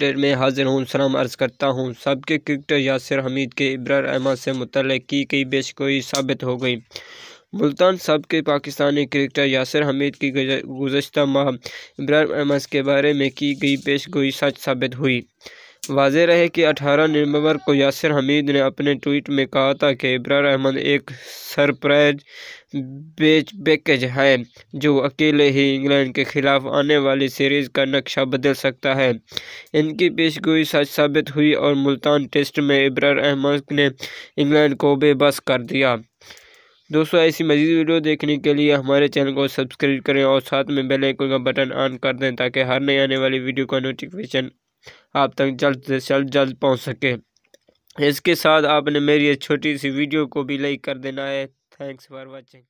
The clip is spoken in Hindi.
अपडेट में हाजिर हूँ सलाम अर्ज़ करता हूँ सबके क्रिकेटर यासिर हमीद के इब्रार अहमद से मुतल की कई बेशकोई साबित हो गई मुल्तान साहब के पाकिस्तानी क्रिकेटर यासिर हमीद की गुजशत माह इब्रार अहमद के बारे में की गई पेशगोई सच साबित हुई वाजह रहे कि अठारह नवंबर को यासिर हमीद ने अपने ट्वीट में कहा था कि इब्रार अहमद एक सरप्राइज बेच पैकेज है जो अकेले ही इंग्लैंड के खिलाफ आने वाली सीरीज़ का नक्शा बदल सकता है इनकी पेशगोई सच साबित हुई और मुल्तान टेस्ट में इब्रा अहमद ने इंग्लैंड को बेबस कर दिया दोस्तों ऐसी मजीद वीडियो देखने के लिए हमारे चैनल को सब्सक्राइब करें और साथ में बेल आइकन का बटन ऑन कर दें ताकि हर नई आने वाली वीडियो का नोटिफिकेशन आप तक जल्द से जल्द जल्द पहुँच सके इसके साथ आपने मेरी छोटी सी वीडियो को भी लाइक कर देना है थैंक्स फॉर वॉचिंग